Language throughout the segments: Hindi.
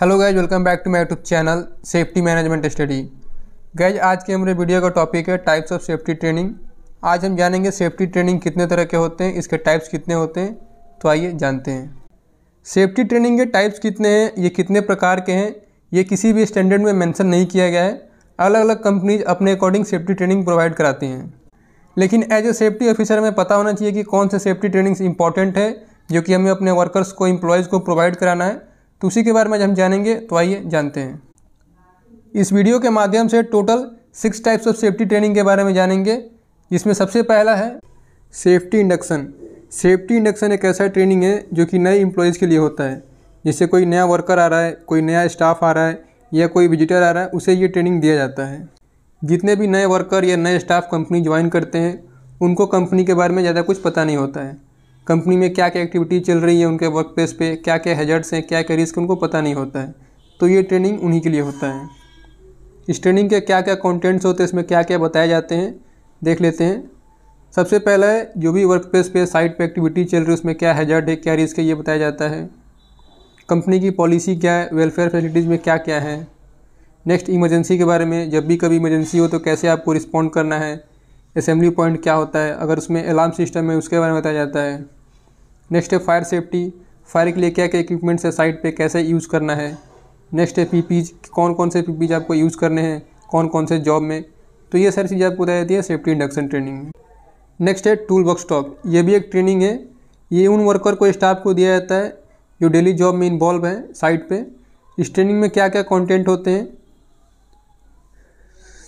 hello guys welcome back to my YouTube channel safety management study guys आज के हमारे वीडियो का टॉपिक है टाइप्स ऑफ सेफ्टी ट्रेनिंग आज हम जानेंगे सेफ्टी ट्रेनिंग कितने तरह के होते हैं इसके टाइप्स कितने होते हैं तो आइए जानते हैं सेफ्टी ट्रेनिंग के टाइप्स कितने हैं ये कितने प्रकार के हैं ये किसी भी स्टैंडर्ड में मैंसन नहीं किया गया है अलग अलग कंपनीज अपने अकॉर्डिंग सेफ्टी ट्रेनिंग प्रोवाइड कराती हैं लेकिन एज ए सेफ्टी ऑफिसर हमें पता होना चाहिए कि कौन से सेफ्टी ट्रेनिंग्स इंपॉर्टेंट है जो कि हमें अपने वर्कर्स को एम्प्लॉयज़ को प्रोवाइड कराना है तो उसी के बारे में हम जानेंगे तो आइए जानते हैं इस वीडियो के माध्यम से total six types of safety training के बारे में जानेंगे जिसमें सबसे पहला है सेफ्टी इंडक्शन सेफ्टी इंडक्शन एक ऐसा ट्रेनिंग है जो कि नए इम्प्लॉयज़ के लिए होता है जैसे कोई नया वर्कर आ रहा है कोई नया स्टाफ आ रहा है या कोई विजिटर आ रहा है उसे ये ट्रेनिंग दिया जाता है जितने भी नए वर्कर या नए स्टाफ कंपनी ज्वाइन करते हैं उनको कंपनी के बारे में ज़्यादा कुछ पता नहीं होता है कंपनी में क्या क्या एक्टिविटी चल रही है उनके वर्क प्लेस पर क्या क्या हैजर्ट्स हैं क्या क्या रिस्क उनको पता नहीं होता है तो ये ट्रेनिंग उन्हीं के लिए होता है इस ट्रेनिंग के क्या क्या कॉन्टेंट्स होते हैं इसमें क्या क्या बताए जाते हैं देख लेते हैं सबसे पहला है जो भी वर्क प्लेस पे साइट पे एक्टिविटी चल रही है उसमें क्या हैजर्ड है क्या रिस्क है ये बताया जाता है कंपनी की पॉलिसी क्या है वेलफेयर फैसिलिटीज़ में क्या क्या है नेक्स्ट इमरजेंसी के बारे में जब भी कभी इमरजेंसी हो तो कैसे आपको रिस्पॉन्ड करना है असेंबली पॉइंट क्या होता है अगर उसमें अलार्म सिस्टम है उसके बारे में बताया जाता है नेक्स्ट है फायर सेफ्टी फायर के लिए क्या क्या इक्विपमेंट्स है साइट पे कैसे यूज़ करना है नेक्स्ट है पीपीज कौन कौन से पीपीज आपको यूज़ करने हैं कौन कौन से जॉब में तो ये सारी चीज़ें आपको बताई जाती है सेफ्टी इंडक्शन ट्रेनिंग में नेक्स्ट है टूल बॉक्स टॉक ये भी एक ट्रेनिंग है ये उन वर्कर को स्टाफ को दिया जाता है जो डेली जॉब में इन्वॉल्व हैं साइट पर इस ट्रेनिंग में क्या क्या कॉन्टेंट होते हैं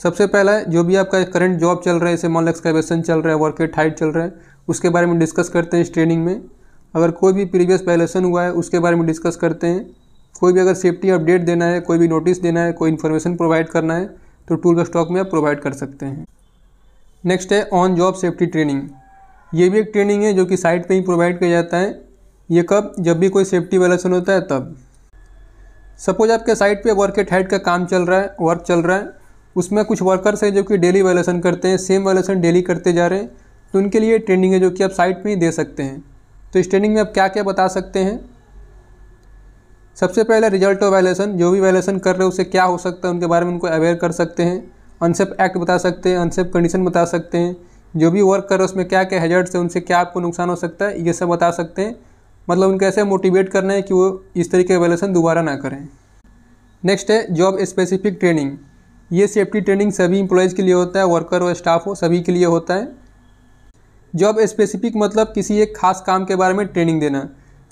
सबसे पहला है जो भी आपका करंट जॉब चल रहा है जैसे मॉल एक्सकैवेशन चल रहा है वर्क एट हाइट चल रहा है उसके बारे में डिस्कस करते हैं इस ट्रेनिंग में अगर कोई भी प्रीवियस वायलेशन हुआ है उसके बारे में डिस्कस करते हैं कोई भी अगर सेफ्टी अपडेट देना है कोई भी नोटिस देना है कोई इन्फॉर्मेशन प्रोवाइड करना है तो टूल का स्टॉक में आप प्रोवाइड कर सकते हैं नेक्स्ट है ऑन जॉब सेफ्टी ट्रेनिंग ये भी एक ट्रेनिंग है जो कि साइट पे ही प्रोवाइड किया जाता है ये कब जब भी कोई सेफ्टी वायलेशन होता है तब सपोज आपके साइट पे वर्क एट हाइट का काम चल रहा है वर्क चल रहा है उसमें कुछ वर्कर्स हैं जो कि डेली वायलेशन करते हैं सेम वायलेशन डेली करते जा रहे हैं तो उनके लिए ट्रेनिंग है जो कि आप साइट पर ही दे सकते हैं तो स्टैंडिंग में आप क्या क्या बता सकते हैं सबसे पहले रिजल्ट ऑफ वायलेशन जो भी वायलेशन कर रहे हैं उसे क्या हो सकता है उनके बारे में उनको अवेयर कर सकते हैं अनसेप एक्ट बता सकते हैं अनसेप कंडीशन बता सकते हैं जो भी वर्क कर रहे हैं उसमें क्या क्या हैजर्ट्स हैं उनसे क्या आपको नुकसान हो सकता है ये सब बता सकते हैं मतलब उनको ऐसे मोटिवेट करना है कि वो इस तरीके का वैल्यूशन दोबारा ना करें नेक्स्ट है जॉब स्पेसिफिक ट्रेनिंग ये सेफ्टी ट्रेनिंग सभी इम्प्लॉयज़ के लिए होता है वर्कर और स्टाफ हो सभी के लिए होता है जॉब स्पेसिफिक मतलब किसी एक खास काम के बारे में ट्रेनिंग देना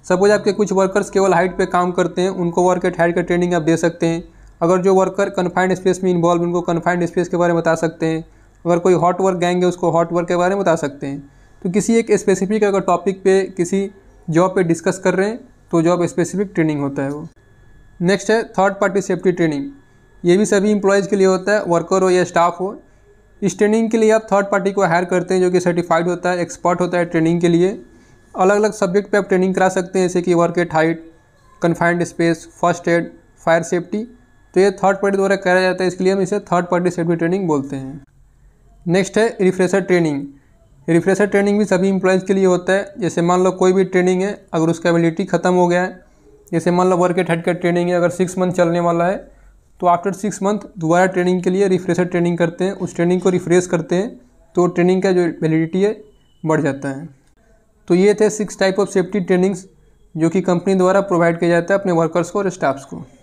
सपोज आपके कुछ वर्कर्स केवल हाइट पे काम करते हैं उनको वर्क एट हाइट का ट्रेनिंग आप दे सकते हैं अगर जो वर्कर कन्फाइंड स्पेस में इन्वॉल्व उनको कन्फाइंड स्पेस के बारे में बता सकते हैं अगर कोई हॉट वर्क गैंग है उसको हॉट वर्क के बारे में बता सकते हैं तो किसी एक स्पेसिफिक अगर टॉपिक पे किसी जॉब पे डिस्कस कर रहे हैं तो जॉब स्पेसिफिक ट्रेनिंग होता है वो नेक्स्ट है थर्ड पार्टी सेफ्टी ट्रेनिंग ये भी सभी इम्प्लॉयज़ के लिए होता है वर्कर हो या स्टाफ हो इस ट्रेनिंग के लिए आप थर्ड पार्टी को हायर करते हैं जो कि सर्टिफाइड होता है एक्सपर्ट होता है ट्रेनिंग के लिए अलग अलग सब्जेक्ट पे आप ट्रेनिंग करा सकते हैं जैसे कि work at height confined space first aid fire safety तो ये थर्ड पार्टी द्वारा कराया जाता है इसके लिए हम इसे थर्ड पार्टी सेफ्टी ट्रेनिंग बोलते हैं नेक्स्ट है रिफ्रेशर ट्रेनिंग रिफ्रेशर ट्रेनिंग भी सभी इम्प्लॉयज के लिए होता है जैसे मान लो कोई भी ट्रेनिंग है अगर उसका एबिलिटी ख़त्म हो गया है जैसे मान लो वर्क एट हाइट का ट्रेनिंग है अगर सिक्स मंथ चलने वाला है तो आफ्टर सिक्स मंथ दोबारा ट्रेनिंग के लिए रिफ्रेशर ट्रेनिंग करते हैं उस ट्रेनिंग को रिफ्रेश करते हैं तो ट्रेनिंग का जो वैलिडिटी है बढ़ जाता है तो ये थे six type of safety trainings जो कि कंपनी द्वारा प्रोवाइड किया जाता है अपने वर्कर्स को और स्टाफ्स को